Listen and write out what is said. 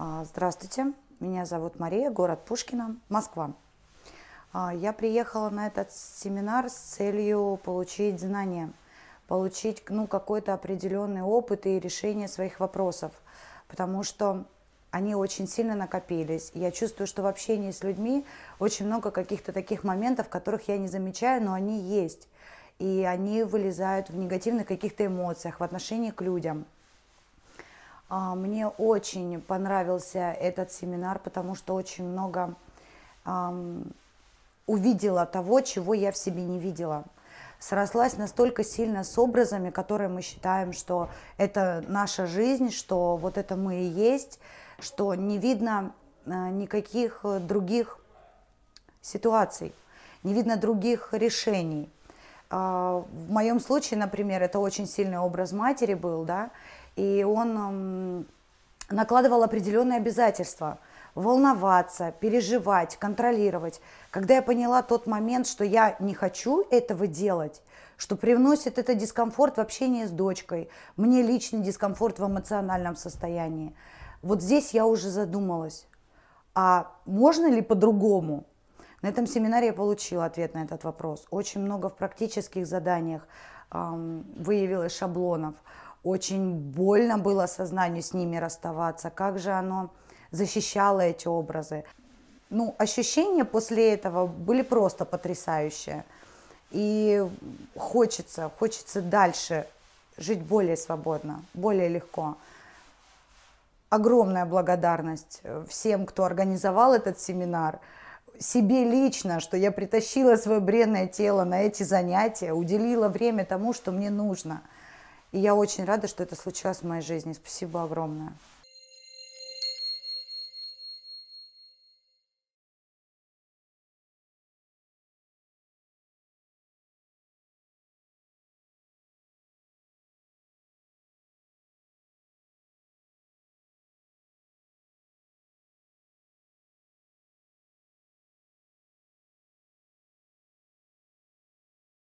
А, здравствуйте, меня зовут Мария, город Пушкина, Москва. А, я приехала на этот семинар с целью получить знания, получить ну, какой-то определенный опыт и решение своих вопросов, потому что они очень сильно накопились. Я чувствую, что в общении с людьми очень много каких-то таких моментов, которых я не замечаю, но они есть. И они вылезают в негативных каких-то эмоциях в отношении к людям – а, мне очень понравился этот семинар, потому что очень много увидела того, чего я в себе не видела. Срослась настолько сильно с образами, которые мы считаем, что это наша жизнь, что вот это мы и есть, что не видно а, никаких других ситуаций, не видно других решений. А, в моем случае, например, это очень сильный образ матери был, да, и он накладывал определенные обязательства волноваться, переживать, контролировать. Когда я поняла тот момент, что я не хочу этого делать, что привносит это дискомфорт в общении с дочкой, мне личный дискомфорт в эмоциональном состоянии. Вот здесь я уже задумалась, а можно ли по-другому? На этом семинаре я получила ответ на этот вопрос. Очень много в практических заданиях эм, выявилось шаблонов. Очень больно было сознанию с ними расставаться. Как же оно защищало эти образы. Ну, ощущения после этого были просто потрясающие. И хочется, хочется дальше жить более свободно, более легко. Огромная благодарность э, всем, кто организовал этот семинар, себе лично, что я притащила свое бренное тело на эти занятия, уделила время тому, что мне нужно – и я очень рада, что это случилось в моей жизни. Спасибо огромное.